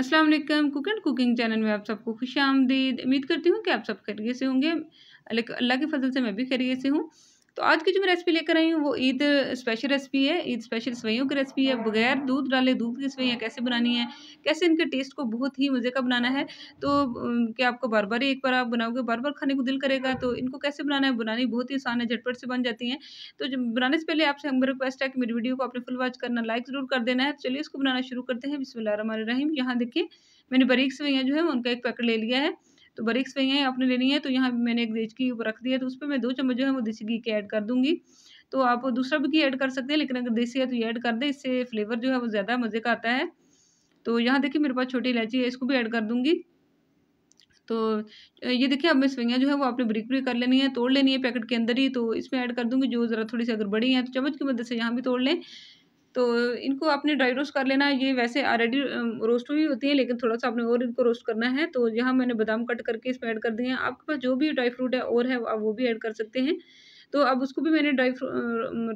अस्सलाम वालेकुम cook and cooking channel में आप सबको खुश आमदीद उम्मीद करती हूँ कि आप सब खैरियत से होंगे अल्लाह के फजल से मैं भी खैरियत से हूँ तो आज की जो मैं रेसिपी लेकर आई हूँ वो ईद स्पेशल रेसिपी है ईद स्पेशल सवैयों की रेसिपी है बगैर दूध डाले दूध की सवैयाँ कैसे बनानी है कैसे इनके टेस्ट को बहुत ही मज़े का बनाना है तो क्या आपको बार बार एक बार आप बनाओगे बार बार खाने को दिल करेगा तो इनको कैसे बनाना है बनानी बहुत ही आसान है झटपट से बन जाती हैं तो बनाने से पहले आपसे हम रिक्वेस्ट है कि मेरी वीडियो को आपने फुल वॉच करना लाइक ज़रूर कर देना है चलिए इसको बनाना शुरू करते हैं बिस्मिल रहीम यहाँ देखिए मैंने बारीक सवैयाँ जो है उनका एक पैकेट ले लिया है तो बरीक सवैयाँ आपने लेनी है तो यहाँ मैंने एक देश की रख दी है तो उस पर मैं दो चम्मच जो है वो देसी घी के ऐड कर दूँगी तो आप दूसरा भी घी ऐड कर सकते हैं लेकिन अगर देसी है तो ये ऐड कर दें इससे फ्लेवर जो है वो ज़्यादा मज़े का आता है तो यहाँ देखिए मेरे पास छोटी इलायची है इसको भी ऐड कर दूँगी तो ये देखिए अब मैं सवैयाँ जो है वो आपने ब्रिक भी कर लेनी है तोड़ लेनी है पैकेट के अंदर ही तो इसमें ऐड कर दूँगी जो ज़रा थोड़ी सी अगर बड़ी हैं तो चम्मच की मदद से यहाँ भी तोड़ लें तो इनको आपने ड्राई रोस्ट कर लेना ये वैसे ऑलरेडी रोस्ट हुई होती है लेकिन थोड़ा सा आपने और इनको रोस्ट करना है तो यहाँ मैंने बादाम कट करके इसमें ऐड कर दिए हैं आपके पास जो भी ड्राई फ्रूट है और है आप वो भी ऐड कर सकते हैं तो अब उसको भी मैंने ड्राई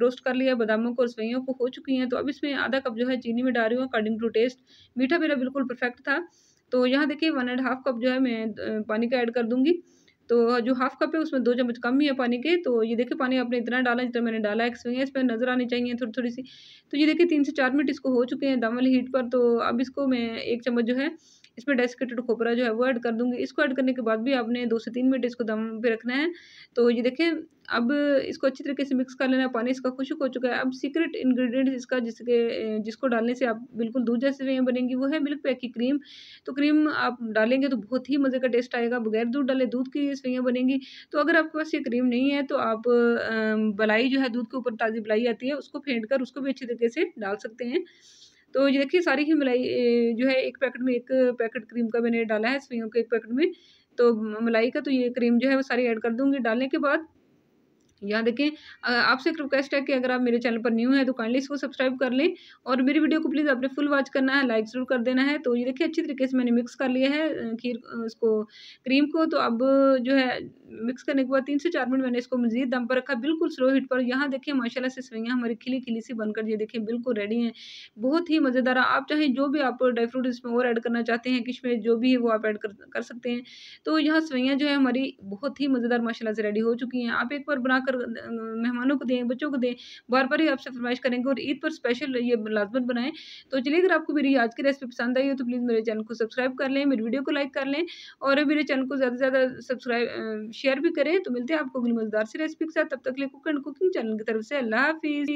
रोस्ट कर लिया बादामों को और सवैयों को हो चुकी हैं तो अब इसमें आधा कप जो है चीनी में डाल रही हूँ अकॉर्डिंग टू टेस्ट मीठा मेरा बिल्कुल परफेक्ट था तो यहाँ देखिए वन एंड हाफ कप जो है मैं पानी का ऐड कर दूँगी तो जो हाफ कप है उसमें दो चम्मच कम ही है पानी के तो ये देखिए पानी आपने इतना डाला जितना मैंने डाला एक स्विंग है इसमें नज़र आनी चाहिए थोड़ी थोड़ी सी तो ये देखिए तीन से चार मिनट इसको हो चुके हैं दम वाली हीट पर तो अब इसको मैं एक चम्मच जो है इसमें डेस्केटेड खोपरा जो है वो ऐड कर दूंगी इसको ऐड करने के बाद भी आपने दो से तीन मिनट इसको दम पे रखना है तो ये देखें अब इसको अच्छी तरीके से मिक्स कर लेना पानी इसका खुशक हो चुका है अब सीक्रेट इंग्रेडिएंट इसका जिसके जिसको डालने से आप बिल्कुल दूध जैसे वहीं बनेंगी वो है मिल्क पैक की क्रीम तो क्रीम आप डालेंगे तो बहुत ही मज़े का टेस्ट आएगा बगैर दूध डाले दूध की सवैयाँ बनेंगी तो अगर आपके पास ये क्रीम नहीं है तो आप बलाई जो है दूध के ऊपर ताज़ी बलाई आती है उसको फेंट कर उसको भी अच्छी तरीके से डाल सकते हैं तो ये देखिए सारी ही मलाई जो है एक पैकेट में एक पैकेट क्रीम का मैंने डाला है सवैयों के एक पैकेट में तो मलाई का तो ये क्रीम जो है वो सारी ऐड कर दूंगी डालने के बाद यहाँ देखें आपसे एक रिक्वेस्ट है कि अगर आप मेरे चैनल पर न्यू है तो काइंडली इसको सब्सक्राइब कर लें और मेरी वीडियो को प्लीज़ आपने फुल वॉच करना है लाइक ज़रूर कर देना है तो ये देखिए अच्छी तरीके से मैंने मिक्स कर लिया है खीर उसको क्रीम को तो अब जो है मिक्स करने के बाद तीन से चार मिनट मैंने इसको मजीद दम पर रखा बिल्कुल स्लो हीट पर यहाँ देखिए माशाल्लाह से सवैयाँ हमारी खिली खिली सी बनकर ये देखिए बिल्कुल रेडी हैं बहुत ही मज़ेदार आप चाहे जो भी आप ड्राई फ्रूट इसमें और ऐड करना चाहते हैं किशमिश जो भी है वो आप ऐड कर, कर सकते हैं तो यहाँ सवैयाँ जो है हमारी बहुत ही मज़ेदार माशाला से रेडी हो चुकी हैं आप एक बार बनाकर कर मेहमानों को दें बच्चों को दें बार बार ही आपसे फरमाइश करेंगे और ईद पर स्पेशल ये लाजमत बनाएं तो चलिए अगर आपको मेरी आज की रेसिपी पसंद आई हो तो प्लीज़ मेरे चैनल को सब्सक्राइब कर लें मेरी वीडियो को लाइक कर लें और मेरे चैनल को ज़्यादा से ज़्यादा सब्सक्राइब शेयर भी करें तो मिलते हैं आपको अगली मज़ेदार सी रेसिपी के साथ तब तक लिए कुक एंड कुकिंग चैनल की तरफ से अल्लाह हाफिज़